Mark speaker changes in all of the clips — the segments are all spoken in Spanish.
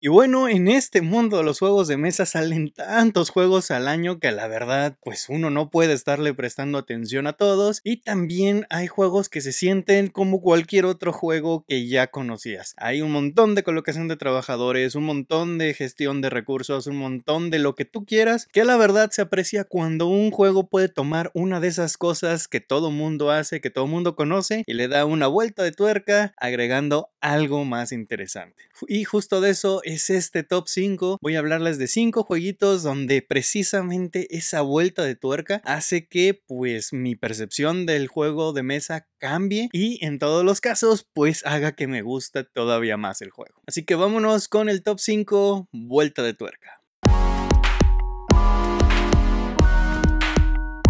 Speaker 1: Y bueno, en este mundo de los juegos de mesa salen tantos juegos al año que la verdad, pues uno no puede estarle prestando atención a todos. Y también hay juegos que se sienten como cualquier otro juego que ya conocías. Hay un montón de colocación de trabajadores, un montón de gestión de recursos, un montón de lo que tú quieras, que la verdad se aprecia cuando un juego puede tomar una de esas cosas que todo mundo hace, que todo mundo conoce, y le da una vuelta de tuerca agregando algo más interesante. Y justo de eso es este top 5. Voy a hablarles de 5 jueguitos donde precisamente esa vuelta de tuerca hace que pues mi percepción del juego de mesa cambie y en todos los casos pues haga que me guste todavía más el juego. Así que vámonos con el top 5 vuelta de tuerca.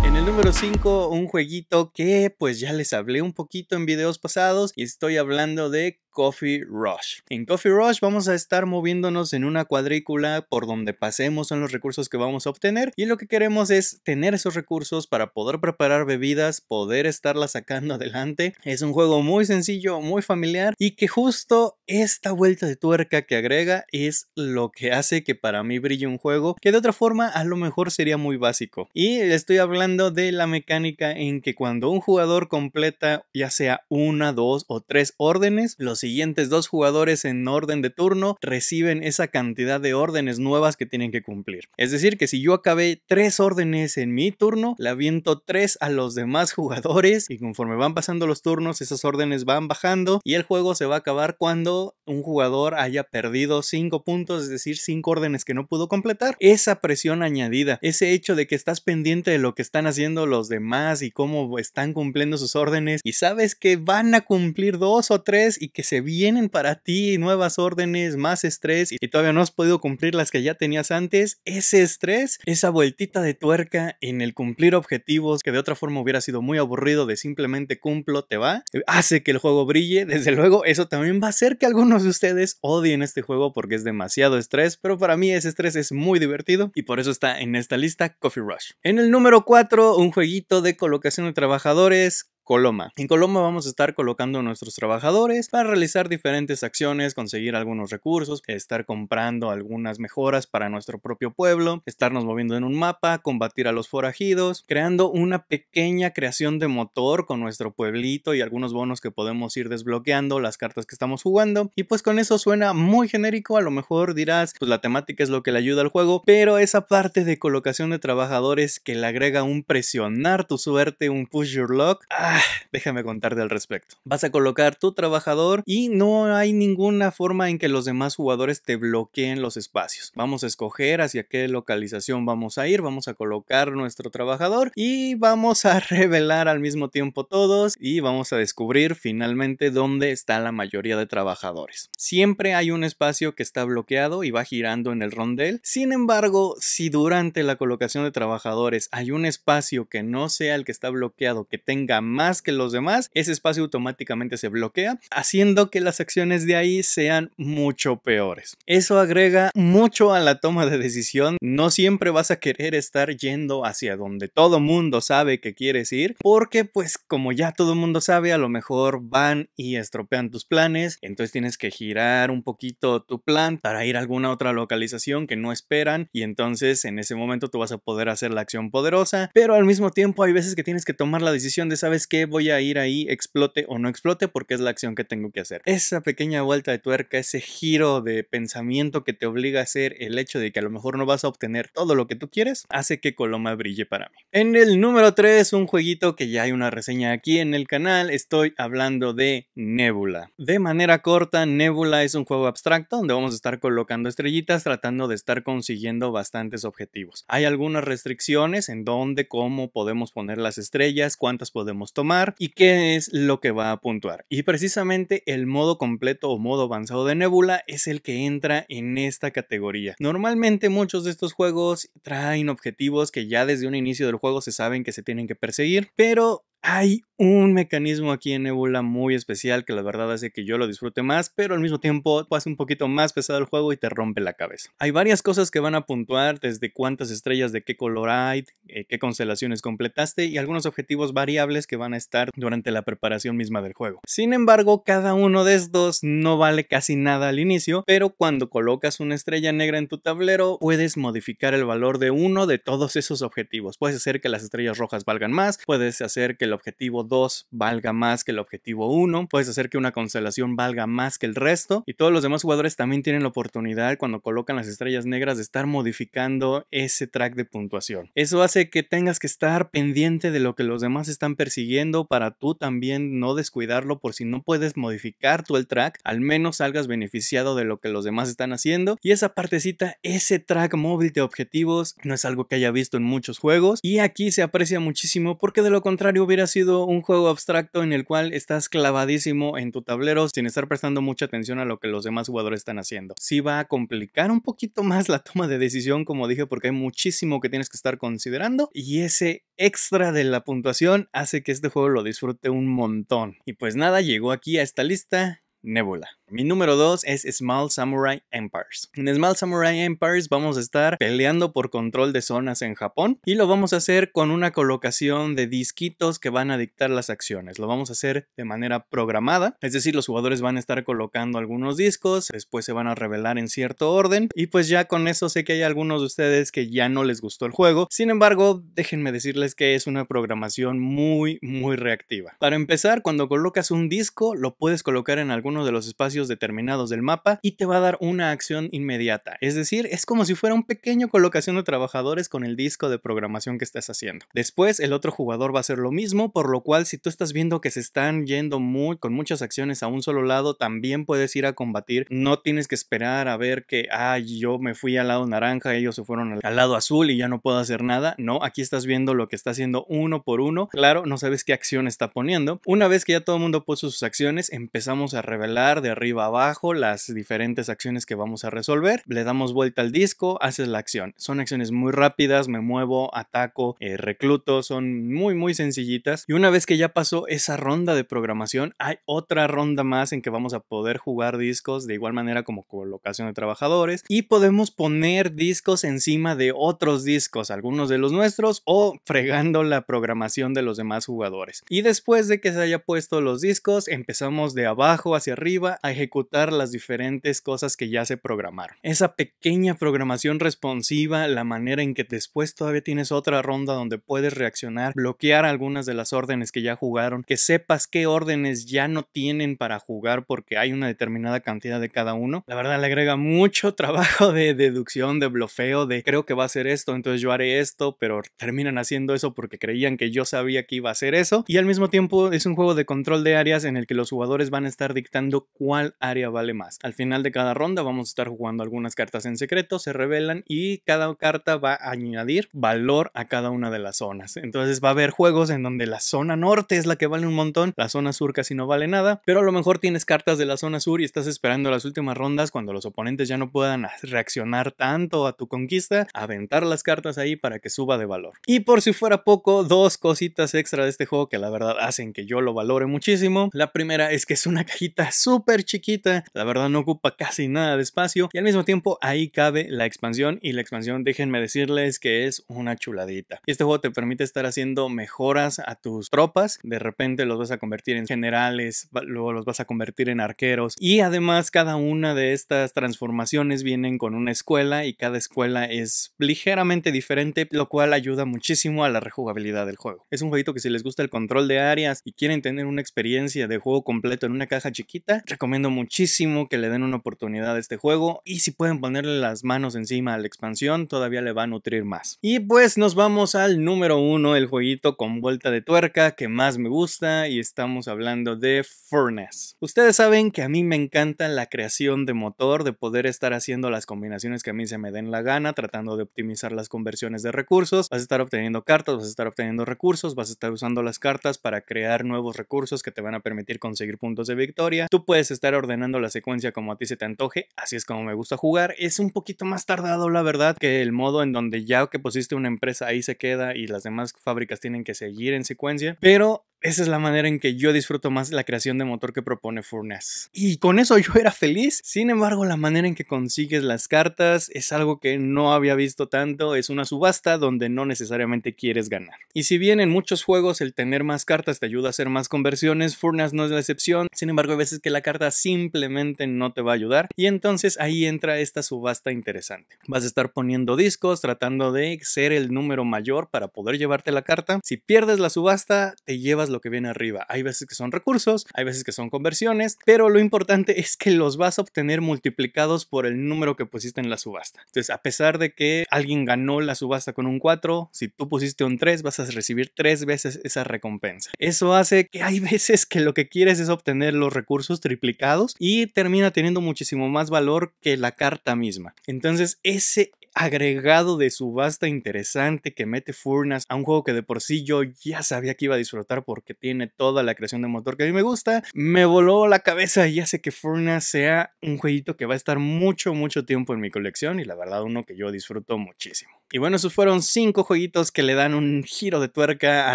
Speaker 1: En el número 5, un jueguito que pues ya les hablé un poquito en videos pasados y estoy hablando de Coffee Rush. En Coffee Rush vamos a estar moviéndonos en una cuadrícula por donde pasemos son los recursos que vamos a obtener y lo que queremos es tener esos recursos para poder preparar bebidas, poder estarlas sacando adelante. Es un juego muy sencillo, muy familiar y que justo esta vuelta de tuerca que agrega es lo que hace que para mí brille un juego que de otra forma a lo mejor sería muy básico. Y estoy hablando de la mecánica en que cuando un jugador completa ya sea una, dos o tres órdenes, los siguientes dos jugadores en orden de turno reciben esa cantidad de órdenes nuevas que tienen que cumplir. Es decir, que si yo acabé tres órdenes en mi turno, la aviento tres a los demás jugadores y conforme van pasando los turnos, esas órdenes van bajando y el juego se va a acabar cuando un jugador haya perdido cinco puntos, es decir, cinco órdenes que no pudo completar. Esa presión añadida, ese hecho de que estás pendiente de lo que están haciendo los demás y cómo están cumpliendo sus órdenes y sabes que van a cumplir dos o tres y que se vienen para ti, nuevas órdenes, más estrés y todavía no has podido cumplir las que ya tenías antes, ese estrés, esa vueltita de tuerca en el cumplir objetivos que de otra forma hubiera sido muy aburrido de simplemente cumplo, te va, eh, hace que el juego brille, desde luego eso también va a hacer que algunos de ustedes odien este juego porque es demasiado estrés, pero para mí ese estrés es muy divertido y por eso está en esta lista Coffee Rush. En el número 4, un jueguito de colocación de trabajadores Coloma. En Coloma vamos a estar colocando nuestros trabajadores para realizar diferentes acciones, conseguir algunos recursos, estar comprando algunas mejoras para nuestro propio pueblo, estarnos moviendo en un mapa, combatir a los forajidos, creando una pequeña creación de motor con nuestro pueblito y algunos bonos que podemos ir desbloqueando, las cartas que estamos jugando. Y pues con eso suena muy genérico, a lo mejor dirás, pues la temática es lo que le ayuda al juego, pero esa parte de colocación de trabajadores que le agrega un presionar tu suerte, un push your luck. ¡ah! Ah, déjame contarte al respecto. Vas a colocar tu trabajador y no hay ninguna forma en que los demás jugadores te bloqueen los espacios. Vamos a escoger hacia qué localización vamos a ir, vamos a colocar nuestro trabajador y vamos a revelar al mismo tiempo todos y vamos a descubrir finalmente dónde está la mayoría de trabajadores. Siempre hay un espacio que está bloqueado y va girando en el rondel. Sin embargo, si durante la colocación de trabajadores hay un espacio que no sea el que está bloqueado, que tenga más que los demás, ese espacio automáticamente se bloquea, haciendo que las acciones de ahí sean mucho peores. Eso agrega mucho a la toma de decisión. No siempre vas a querer estar yendo hacia donde todo mundo sabe que quieres ir, porque pues como ya todo mundo sabe, a lo mejor van y estropean tus planes, entonces tienes que girar un poquito tu plan para ir a alguna otra localización que no esperan y entonces en ese momento tú vas a poder hacer la acción poderosa, pero al mismo tiempo hay veces que tienes que tomar la decisión de sabes que voy a ir ahí, explote o no explote, porque es la acción que tengo que hacer. Esa pequeña vuelta de tuerca, ese giro de pensamiento que te obliga a hacer el hecho de que a lo mejor no vas a obtener todo lo que tú quieres, hace que Coloma brille para mí. En el número 3, un jueguito que ya hay una reseña aquí en el canal, estoy hablando de Nebula. De manera corta, Nebula es un juego abstracto donde vamos a estar colocando estrellitas tratando de estar consiguiendo bastantes objetivos. Hay algunas restricciones en dónde, cómo podemos poner las estrellas, cuántas podemos tomar, y qué es lo que va a puntuar. Y precisamente el modo completo o modo avanzado de Nebula es el que entra en esta categoría. Normalmente muchos de estos juegos traen objetivos que ya desde un inicio del juego se saben que se tienen que perseguir, pero hay un mecanismo aquí en Nebula muy especial que la verdad hace que yo lo disfrute más, pero al mismo tiempo hace un poquito más pesado el juego y te rompe la cabeza. Hay varias cosas que van a puntuar, desde cuántas estrellas de qué color hay, eh, qué constelaciones completaste y algunos objetivos variables que van a estar durante la preparación misma del juego. Sin embargo, cada uno de estos no vale casi nada al inicio, pero cuando colocas una estrella negra en tu tablero puedes modificar el valor de uno de todos esos objetivos. Puedes hacer que las estrellas rojas valgan más, puedes hacer que el objetivo 2 valga más que el objetivo 1, puedes hacer que una constelación valga más que el resto y todos los demás jugadores también tienen la oportunidad cuando colocan las estrellas negras de estar modificando ese track de puntuación. Eso hace que tengas que estar pendiente de lo que los demás están persiguiendo para tú también no descuidarlo por si no puedes modificar tú el track, al menos salgas beneficiado de lo que los demás están haciendo y esa partecita, ese track móvil de objetivos no es algo que haya visto en muchos juegos y aquí se aprecia muchísimo porque de lo contrario hubiera ha sido un juego abstracto en el cual estás clavadísimo en tu tablero sin estar prestando mucha atención a lo que los demás jugadores están haciendo. Sí va a complicar un poquito más la toma de decisión, como dije, porque hay muchísimo que tienes que estar considerando y ese extra de la puntuación hace que este juego lo disfrute un montón. Y pues nada, llegó aquí a esta lista Nebula. Mi número 2 es Small Samurai Empires. En Small Samurai Empires vamos a estar peleando por control de zonas en Japón y lo vamos a hacer con una colocación de disquitos que van a dictar las acciones. Lo vamos a hacer de manera programada, es decir, los jugadores van a estar colocando algunos discos, después se van a revelar en cierto orden y pues ya con eso sé que hay algunos de ustedes que ya no les gustó el juego. Sin embargo, déjenme decirles que es una programación muy muy reactiva. Para empezar, cuando colocas un disco lo puedes colocar en algún uno de los espacios determinados del mapa y te va a dar una acción inmediata. Es decir, es como si fuera un pequeño colocación de trabajadores con el disco de programación que estás haciendo. Después, el otro jugador va a hacer lo mismo, por lo cual si tú estás viendo que se están yendo muy, con muchas acciones a un solo lado, también puedes ir a combatir. No tienes que esperar a ver que, ah, yo me fui al lado naranja, ellos se fueron al lado azul y ya no puedo hacer nada. No, aquí estás viendo lo que está haciendo uno por uno. Claro, no sabes qué acción está poniendo. Una vez que ya todo el mundo puso sus acciones, empezamos a revelar de arriba abajo las diferentes acciones que vamos a resolver. Le damos vuelta al disco, haces la acción. Son acciones muy rápidas, me muevo, ataco, eh, recluto, son muy muy sencillitas. Y una vez que ya pasó esa ronda de programación, hay otra ronda más en que vamos a poder jugar discos de igual manera como colocación de trabajadores y podemos poner discos encima de otros discos, algunos de los nuestros o fregando la programación de los demás jugadores. Y después de que se haya puesto los discos, empezamos de abajo hacia arriba a ejecutar las diferentes cosas que ya se programaron. Esa pequeña programación responsiva, la manera en que después todavía tienes otra ronda donde puedes reaccionar, bloquear algunas de las órdenes que ya jugaron, que sepas qué órdenes ya no tienen para jugar porque hay una determinada cantidad de cada uno. La verdad le agrega mucho trabajo de deducción, de bloqueo de creo que va a ser esto, entonces yo haré esto, pero terminan haciendo eso porque creían que yo sabía que iba a ser eso. Y al mismo tiempo es un juego de control de áreas en el que los jugadores van a estar dictando cuál área vale más. Al final de cada ronda vamos a estar jugando algunas cartas en secreto, se revelan y cada carta va a añadir valor a cada una de las zonas. Entonces va a haber juegos en donde la zona norte es la que vale un montón, la zona sur casi no vale nada, pero a lo mejor tienes cartas de la zona sur y estás esperando las últimas rondas cuando los oponentes ya no puedan reaccionar tanto a tu conquista, aventar las cartas ahí para que suba de valor. Y por si fuera poco, dos cositas extra de este juego que la verdad hacen que yo lo valore muchísimo. La primera es que es una cajita súper chiquita, la verdad no ocupa casi nada de espacio y al mismo tiempo ahí cabe la expansión y la expansión déjenme decirles que es una chuladita. Este juego te permite estar haciendo mejoras a tus tropas, de repente los vas a convertir en generales, luego los vas a convertir en arqueros y además cada una de estas transformaciones vienen con una escuela y cada escuela es ligeramente diferente, lo cual ayuda muchísimo a la rejugabilidad del juego. Es un jueguito que si les gusta el control de áreas y quieren tener una experiencia de juego completo en una caja chiquita, Recomiendo muchísimo que le den una oportunidad a este juego y si pueden ponerle las manos encima a la expansión, todavía le va a nutrir más. Y pues nos vamos al número uno, el jueguito con vuelta de tuerca que más me gusta y estamos hablando de Furnace. Ustedes saben que a mí me encanta la creación de motor, de poder estar haciendo las combinaciones que a mí se me den la gana, tratando de optimizar las conversiones de recursos, vas a estar obteniendo cartas, vas a estar obteniendo recursos, vas a estar usando las cartas para crear nuevos recursos que te van a permitir conseguir puntos de victoria, Tú puedes estar ordenando la secuencia como a ti se te antoje, así es como me gusta jugar. Es un poquito más tardado, la verdad, que el modo en donde ya que pusiste una empresa ahí se queda y las demás fábricas tienen que seguir en secuencia, pero esa es la manera en que yo disfruto más la creación de motor que propone Furnas Y con eso yo era feliz. Sin embargo, la manera en que consigues las cartas es algo que no había visto tanto. Es una subasta donde no necesariamente quieres ganar. Y si bien en muchos juegos el tener más cartas te ayuda a hacer más conversiones, Furnas no es la excepción. Sin embargo, hay veces que la carta simplemente no te va a ayudar. Y entonces ahí entra esta subasta interesante. Vas a estar poniendo discos, tratando de ser el número mayor para poder llevarte la carta. Si pierdes la subasta, te llevas lo que viene arriba. Hay veces que son recursos, hay veces que son conversiones, pero lo importante es que los vas a obtener multiplicados por el número que pusiste en la subasta. Entonces, a pesar de que alguien ganó la subasta con un 4, si tú pusiste un 3, vas a recibir 3 veces esa recompensa. Eso hace que hay veces que lo que quieres es obtener los recursos triplicados y termina teniendo muchísimo más valor que la carta misma. Entonces, ese agregado de subasta interesante que mete Furnas a un juego que de por sí yo ya sabía que iba a disfrutar porque tiene toda la creación de motor que a mí me gusta. Me voló la cabeza y hace que Furnas sea un jueguito que va a estar mucho, mucho tiempo en mi colección y la verdad uno que yo disfruto muchísimo. Y bueno, esos fueron cinco jueguitos que le dan un giro de tuerca a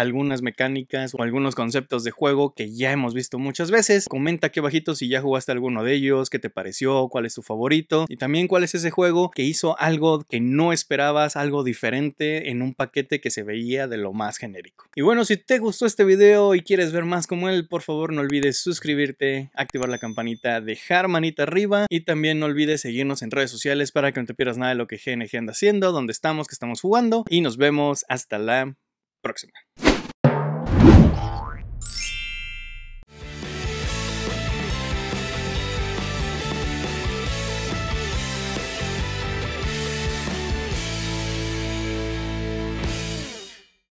Speaker 1: algunas mecánicas o algunos conceptos de juego que ya hemos visto muchas veces. Comenta aquí abajito si ya jugaste alguno de ellos, qué te pareció, cuál es tu favorito y también cuál es ese juego que hizo algo que que no esperabas algo diferente en un paquete que se veía de lo más genérico. Y bueno, si te gustó este video y quieres ver más como él, por favor no olvides suscribirte, activar la campanita, dejar manita arriba y también no olvides seguirnos en redes sociales para que no te pierdas nada de lo que GNG anda haciendo, donde estamos, que estamos jugando y nos vemos hasta la próxima.